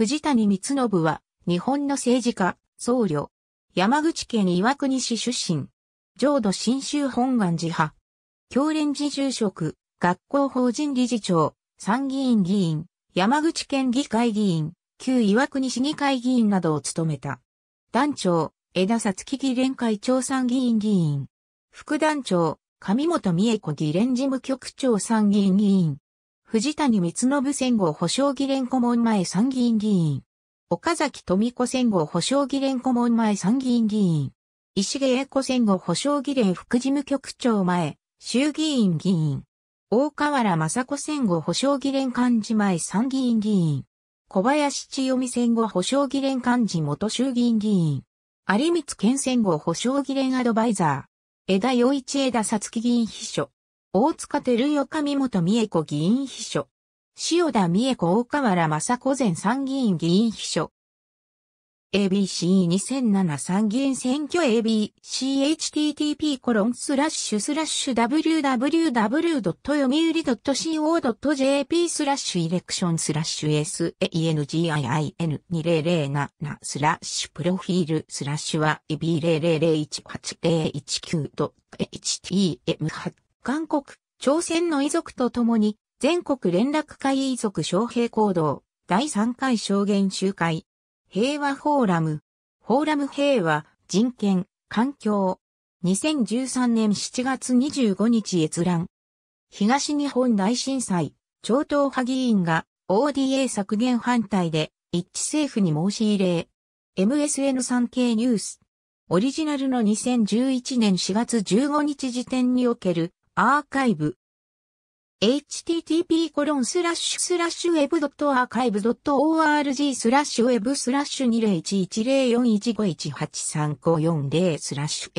藤谷光信は、日本の政治家、僧侶。山口県岩国市出身。浄土真宗本願寺派。教連寺住職、学校法人理事長、参議院議員、山口県議会議員、旧岩国市議会議員などを務めた。団長、枝田つ議連会長参議院議員。副団長、上本美恵子議連事務局長参議院議員。藤谷光信戦後保証議連顧問前参議院議員。岡崎富子戦後保証議連顧問前参議院議員。石毛英子戦後保証議連副事務局長前、衆議院議員。大河原雅子戦後保証議連幹事前参議院議員。小林千代美戦後保証議連幹事元衆議院議員。有光健戦後保証議連アドバイザー。枝洋一枝田さつき議員秘書。大塚照代上本美恵子議員秘書。塩田美恵子大河原雅子前参議院議員秘書。ABC2007 参議院選挙 ABCHTTP コロンスラッシュスラッシュ www.yomuri.co.jp スラッシュイレクションスラッシュ SANGIIN2007 スラッシュプロフィールスラッシュは EB000180109.htm8 韓国、朝鮮の遺族と共に、全国連絡会遺族招聘行動、第3回証言集会、平和フォーラム、フォーラム平和、人権、環境、2013年7月25日閲覧。東日本大震災、超党派議員が ODA 削減反対で一致政府に申し入れ。MSN3 経ニュース。オリジナルの2011年4月15日時点におけるアーカイブ。http コロンスラッシュスラッシュ web.archive.org スラッシュ web スラッシュ2 0 1 1 0 4 1 5 1 8 3 5 4スラッシュ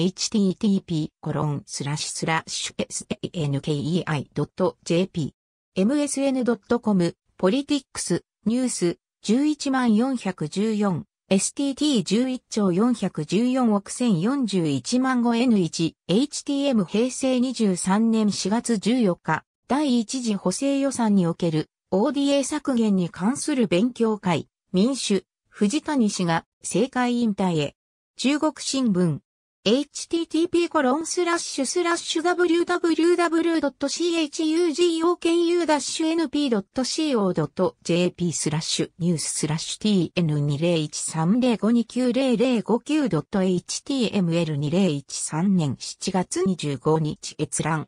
http コロンスラッシュスラッシュ sankei.jp msn.com ポリティックスニュース11414 STT11 兆414億1041万語 N1、HTM 平成23年4月14日、第一次補正予算における ODA 削減に関する勉強会、民主、藤谷氏が政界引退へ。中国新聞、http コロンスラッシュスラッシュ www.chugoku-np.co.jp スラッシュニューススラッシュ tn20130590.html2013 年7月25日閲覧。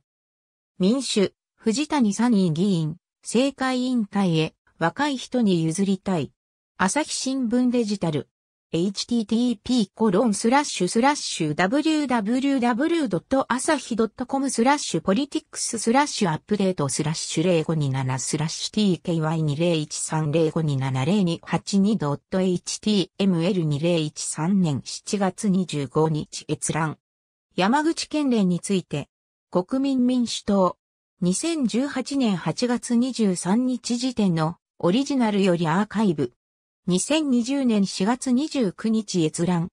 民主、藤谷サニー議員、政界委員会へ若い人に譲りたい。朝日新聞デジタル。http コロンスラッシュスラッシュ www.asahi.com スラッシュポリティックススラッシュアップデートスラッシュ0527スラッシュ tky201305270282.html2013 年7月25日閲覧。山口県連について、国民民主党、2018年8月23日時点のオリジナルよりアーカイブ。2020年4月29日閲覧。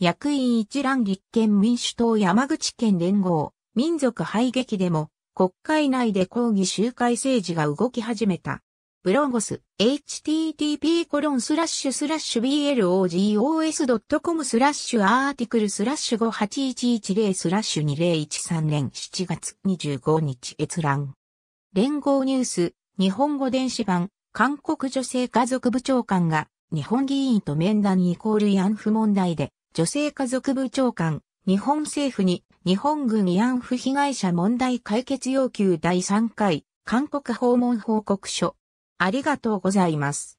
役員一覧立憲民主党山口県連合、民族排撃でも、国会内で抗議集会政治が動き始めた。ブロゴス、http コロンスラッシュスラッシュ blogos.com スラッシュアーティクルスラッシュ58110スラッシュ2013年7月25日閲覧。連合ニュース、日本語電子版、韓国女性家族部長官が日本議員と面談イコール慰安婦問題で女性家族部長官、日本政府に日本軍慰安婦被害者問題解決要求第3回韓国訪問報告書。ありがとうございます。